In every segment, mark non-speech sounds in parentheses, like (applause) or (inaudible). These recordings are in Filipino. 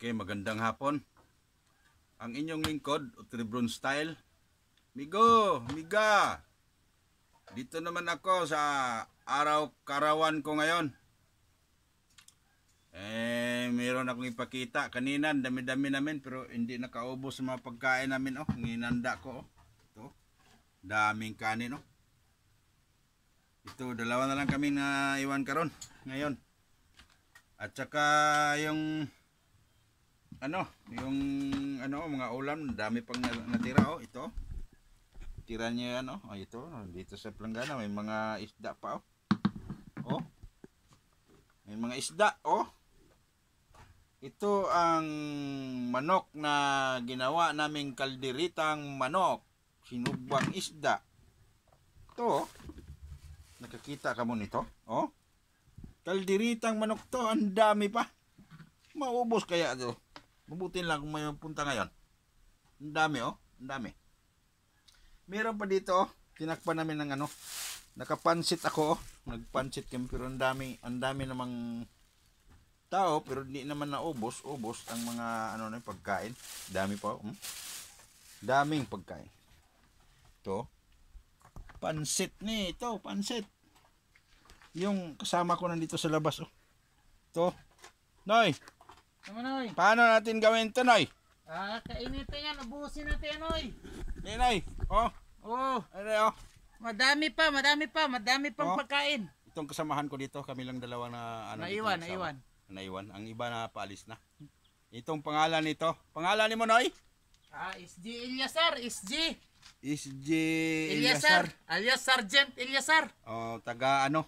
Okay, magandang hapon. Ang inyong lingkod, Utribron Style. Migo, Miga. Dito naman ako sa araw karawan ko ngayon. Eh, meron akong ipakita. Kanina, dami-dami namin pero hindi nakaubos sa mga pagkain namin. Oh, nginanda ko. Oh. Ito, daming kanin. Oh. Ito, dalawa na lang kami na iwan karon ngayon. At saka yung ano, yung ano, mga ulam, dami pang natira oh, ito. Tira niya ano, oh, ito, oh, dito sa planggana may mga isda pa oh. Oh. May mga isda oh. Ito ang manok na ginawa naming kalderitang manok, sinubwang isda. To. Oh. Nakakita ka mo nito? Oh. Kalderitang manok to, ang dami pa. Maubos kaya 'to. Mabuti lang kung may punta ngayon. Ang dami oh, ang dami. Meron pa dito oh, tinakpan namin ng ano. Nakapansit ako oh. Nagpansit kami pero ang dami, ang dami namang tao pero hindi naman naubos, ubos ang mga ano na pagkain. Dami pa oh. Hmm? Daming pagkain. To. Oh. Pansit ni ito, pansit. Yung kasama ko nandito sa labas oh. To. Oh. Noy, naman, Noy. Paano natin gawin to, Noy? Ah, kainitin yan. Ubusin natin, Noy. Hindi, Noy. Oh. Oh. Ano, oh. Madami pa, madami pa, madami pang oh. pagkain. Itong kasamahan ko dito, kami lang dalawa na... Ano, naiwan, naiwan. Naiwan. Ang iba na paalis na. Itong pangalan nito. Pangalan ni mo, Noy? Ah, SG Ilyasar, SG. SG Ilyasar. Ilyasar. Alias Sergeant Ilyasar. Oh, taga ano?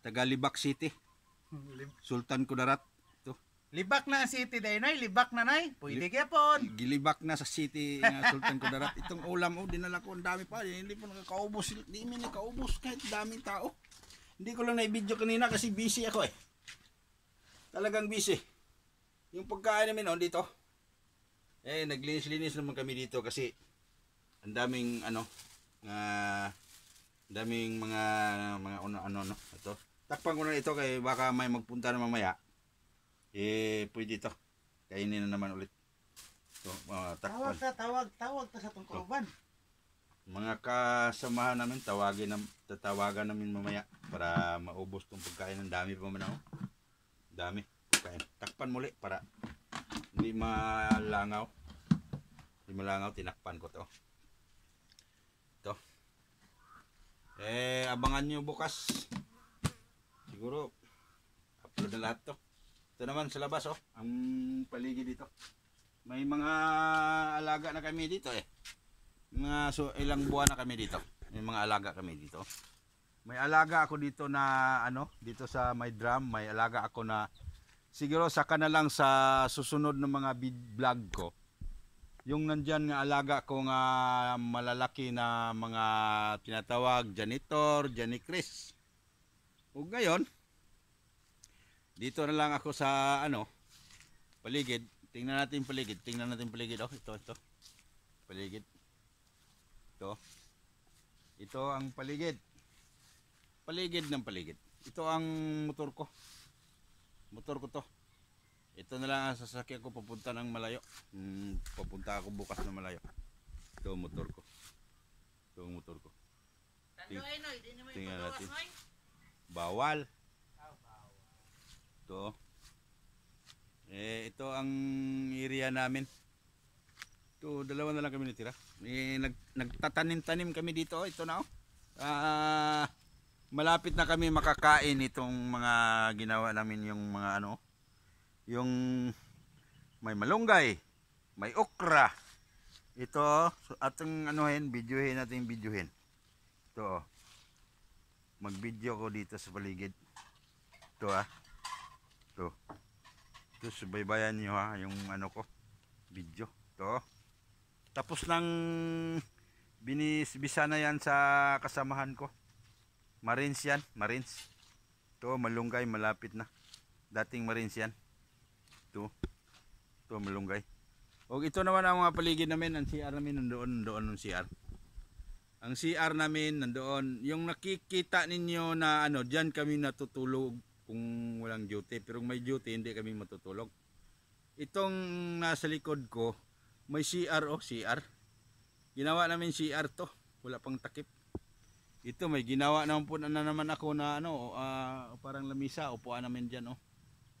Taga Libak City. Hmm, Sultan Kudarat. Libak na ang city day nay, libak na nay. Pwede kaya po. Gilibak na sa city nga Sultan Kudarat. Itong ulam oh, dinala ko ang dami pa. Hindi po nakakaubos. Hindi mi nakaubos kahit daming tao. Hindi ko lang na-video kanina kasi busy ako eh. Talagang busy. Yung pagkain namin oh, dito. Eh, naglinis-linis naman kami dito kasi ang daming ano, uh, daming mga mga ano ano, ano ito. Takpan ko na ito kay baka may magpunta na mamaya eh pwede to kainin na naman ulit to mga tawag ka tawag tawag ta sa tong kauban so, mga kasamahan namin tawagin na, tatawagan namin mamaya para maubos tong pagkain ng dami pa man ako oh. dami pagkain takpan muli para hindi malangaw hindi malangaw tinakpan ko to to eh abangan nyo bukas siguro upload na lahat to ito naman sa labas oh, ang paligid dito. May mga alaga na kami dito eh. Mga so ilang buwan na kami dito. May mga alaga kami dito. May alaga ako dito na ano, dito sa my drum, may alaga ako na siguro saka na lang sa susunod ng mga vlog ko. Yung nandiyan nga alaga ko nga malalaki na mga tinatawag janitor, janicris. O ngayon, dito na lang ako sa ano, paligid. Tingnan natin paligid. Tingnan natin paligid. Oh, ito, ito. Paligid. Ito. Ito ang paligid. Paligid ng paligid. Ito ang motor ko. Motor ko to. Ito na lang ang sasakyan ko papunta ng malayo. Hmm, papunta ako bukas ng malayo. Ito ang motor ko. Ito ang motor ko. Tandoy, Noy. Hindi eh? Bawal to Eh, ito ang area namin. Ito, dalawa na lang kami natira. Eh, nag, nagtatanim-tanim kami dito. Ito na oh. Ah, malapit na kami makakain itong mga ginawa namin yung mga ano. Yung may malunggay, may okra. Ito, atong anuhin, videohin natin videohin. Ito oh. Mag-video ko dito sa paligid. Ito ah to to subaybayan nyo ha yung ano ko video to tapos nang binisbisa na yan sa kasamahan ko marins yan marins to malunggay malapit na dating marins yan to to malunggay o ito naman ang mga paligid namin ang CR namin nandoon nandoon ng CR ang CR namin nandoon yung nakikita ninyo na ano diyan kami natutulog kung walang duty pero may duty hindi kami matutulog itong nasa likod ko may CR o oh, CR ginawa namin CR to wala pang takip ito may ginawa naman po na naman ako na ano uh, parang lamisa upuan namin dyan oh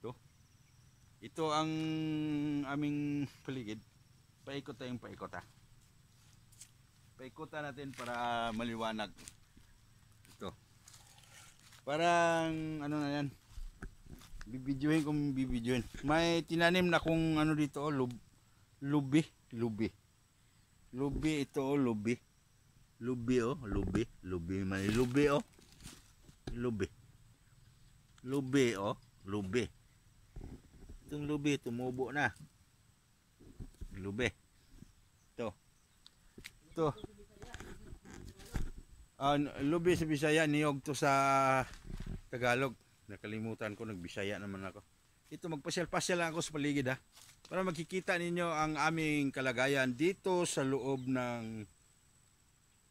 ito ito ang aming paligid paikot tayong paikot ha paikutan natin para maliwanag Parang ano na yan. Bibidyohin kung bibidyohin. May tinanim na kung ano dito, oh, lub, lubi, lubi. Lubi ito, oh, lubi. Lubi oh, lubi, lubi, may lubi oh. Lubi. Lubi oh, lubi. Itong lubi tumubo na. Lubi. Ito. Ito uh, lubi sa Bisaya niyog to sa Tagalog nakalimutan ko nagbisaya naman ako ito magpasyal-pasyal lang ako sa paligid ha para makikita ninyo ang aming kalagayan dito sa loob ng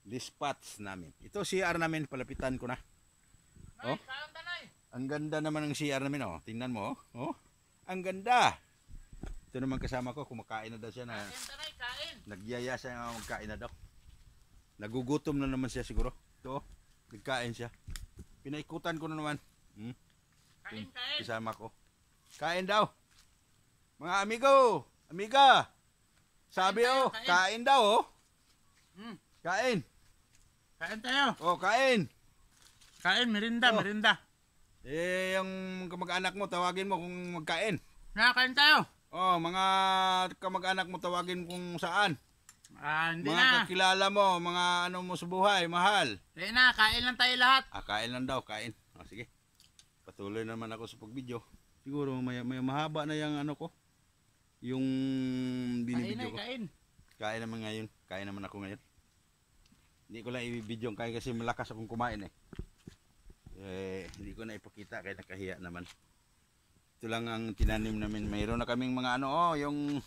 dispatch namin ito CR namin palapitan ko na oh. ang ganda naman ng CR namin oh. tingnan mo oh. oh. ang ganda ito naman kasama ko kumakain na daw siya na kain, tanay, kain. nagyaya siya na magkain na daw Nagugutom na naman siya siguro. Ito, oh, nagkain siya. Pinaikutan ko na naman. Hmm? Kain, kain. Kasama ko. Kain daw. Mga amigo, amiga. Sabi kain oh, kain. kain daw oh. Hmm. Kain. Kain tayo. Oh, kain. Kain, merinda, oh. merinda. Eh, yung kamag-anak mo, tawagin mo kung magkain. Nakakain tayo. Oh, mga kamag-anak mo, tawagin kung saan. Ah, hindi mga na. kakilala mo, mga ano mo sa buhay, mahal. Hindi na, kain lang tayo lahat. Ah, kain lang daw, kain. Ah, sige. Patuloy naman ako sa pagbidyo. Siguro may, may mahaba na yung ano ko. Yung binibidyo kain, ko. Kain, kain. Kain naman ngayon. Kain naman ako ngayon. Hindi ko lang i-video ang kain kasi malakas akong kumain eh. Eh, hindi ko na ipakita kaya nakahiya naman. Ito lang ang tinanim namin. Mayroon na kaming mga ano, oh, yung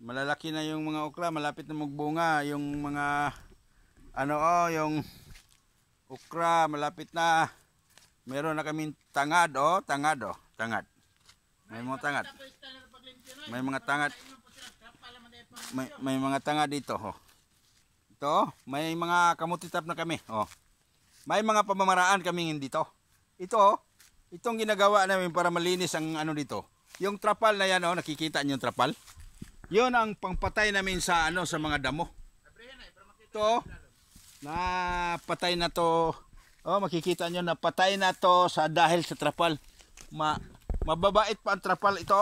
malalaki na yung mga okra malapit na magbunga yung mga ano oh yung okra malapit na meron na kaming tangad oh tangad oh tangad may mga tangad may mga tangad may, may mga tangad dito oh ito oh, may mga kamutitap na kami oh may mga pamamaraan kami dito ito oh itong ginagawa namin para malinis ang ano dito yung trapal na yan oh nakikita niyo yung trapal Yon ang pangpatay namin sa ano sa mga damo. To na patay na to. Oh, makikita nyo na patay na to sa dahil sa trapal. Ma mababait pa ang trapal ito.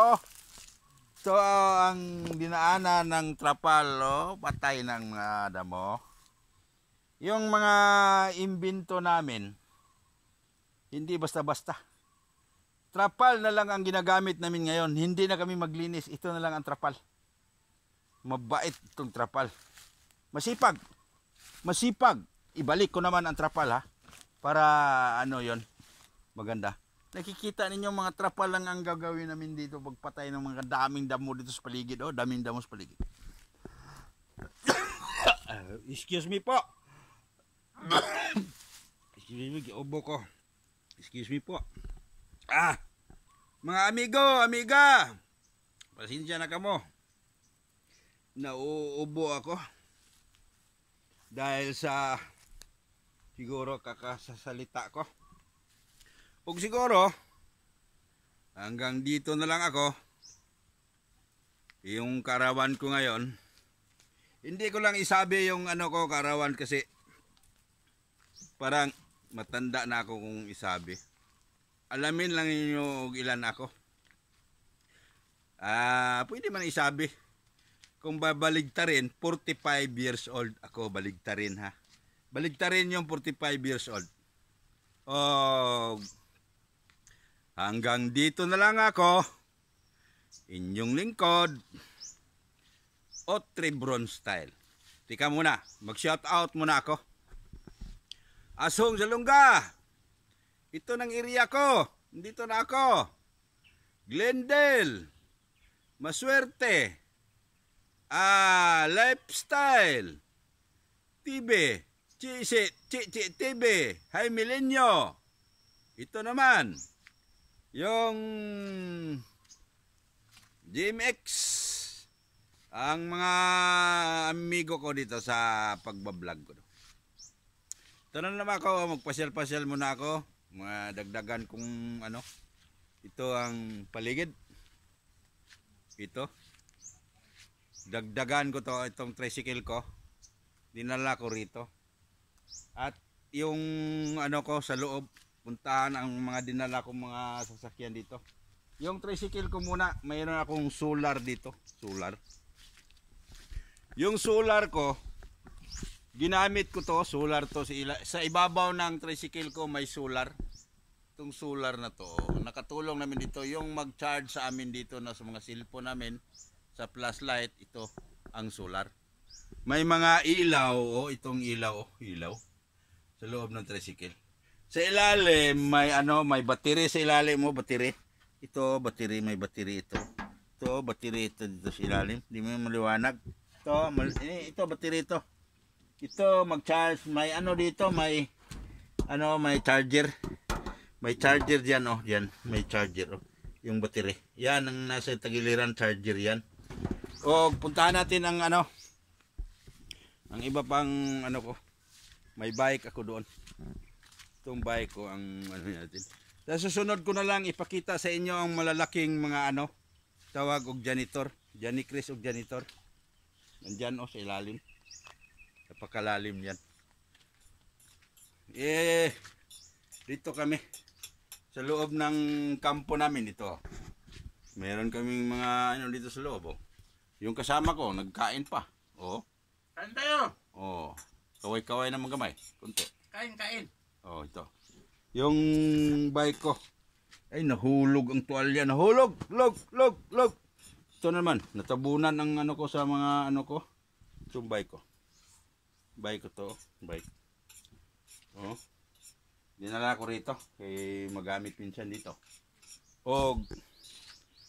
So oh. oh, ang dinaanan ng trapal, oh, patay ng mga uh, damo. Yung mga imbinto namin, hindi basta-basta. Trapal na lang ang ginagamit namin ngayon. Hindi na kami maglinis. Ito na lang ang trapal mabait itong trapal masipag masipag ibalik ko naman ang trapal ha para ano yon maganda nakikita ninyo mga trapal lang ang gagawin namin dito pagpatay ng mga daming damo dito sa paligid oh daming damo sa paligid (coughs) excuse me po (coughs) excuse me giobo ko excuse me po ah mga amigo amiga pasensya na kamo nauubo ako dahil sa siguro kakasasalita ko o siguro hanggang dito na lang ako yung karawan ko ngayon hindi ko lang isabi yung ano ko karawan kasi parang matanda na ako kung isabi alamin lang ninyo ilan ako ah pwede man isabi kung rin, 45 years old ako rin ha. rin yung 45 years old. Oh, hanggang dito na lang ako. Inyong lingkod. Otri Bronze Style. Tika muna, mag-shout out muna ako. Asong Zalunga, ito ng area ko. Dito na ako. Glendale. Maswerte. Ah, lifestyle. TV. Chisit, chichi TV. Hi Milenyo. Ito naman. Yung GMX. Ang mga amigo ko dito sa pagbablog ko. Ito na naman ako. Magpasyal-pasyal muna ako. Mga dagdagan kung ano. Ito ang paligid. Ito dagdagan ko to itong tricycle ko dinala ko rito at yung ano ko sa loob puntahan ang mga dinala kong mga sasakyan dito yung tricycle ko muna mayroon akong solar dito solar yung solar ko ginamit ko to solar to sa, sa ibabaw ng tricycle ko may solar itong solar na to nakatulong namin dito yung mag charge sa amin dito na sa mga cellphone namin sa flashlight ito ang solar may mga ilaw o oh, itong ilaw oh, ilaw sa loob ng tricycle sa ilalim may ano may battery sa ilalim mo oh, battery ito battery may battery ito ito battery ito dito sa ilalim hindi mo maliwanag ito mal eh, ito battery ito ito mag charge may ano dito may ano may charger may charger diyan oh diyan may charger oh yung battery yan ang nasa tagiliran charger yan o puntahan natin ang ano. Ang iba pang ano ko. May bike ako doon. Itong bike ko ang ano natin. Sa susunod ko na lang ipakita sa inyo ang malalaking mga ano. Tawag og janitor. Janicris og janitor. Nandyan o oh, sa ilalim. Napakalalim yan. Eh, dito kami sa loob ng kampo namin ito. Meron kaming mga ano dito sa loob oh. Yung kasama ko, nagkain pa. Oo. Oh. Kain tayo. Oo. Oh. Kaway-kaway naman gamay. Kunti. Kain, kain. Oh, ito. Yung bike ko. Ay, nahulog ang tuwalya. Nahulog! Log! Log! Log! Ito naman, natabunan ang ano ko sa mga ano ko. Itong bike ko. Bike ko to. Bike. Oo. Oh. Dinala ko rito. Kay magamit minsan dito. Og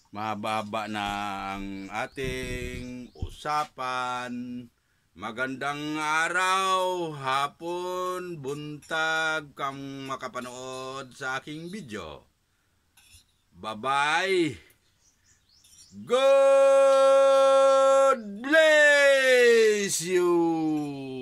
Mababa na ang ating usapan. Magandang araw, hapon, buntag kang makapanood sa aking video. Bye-bye. Good bless you.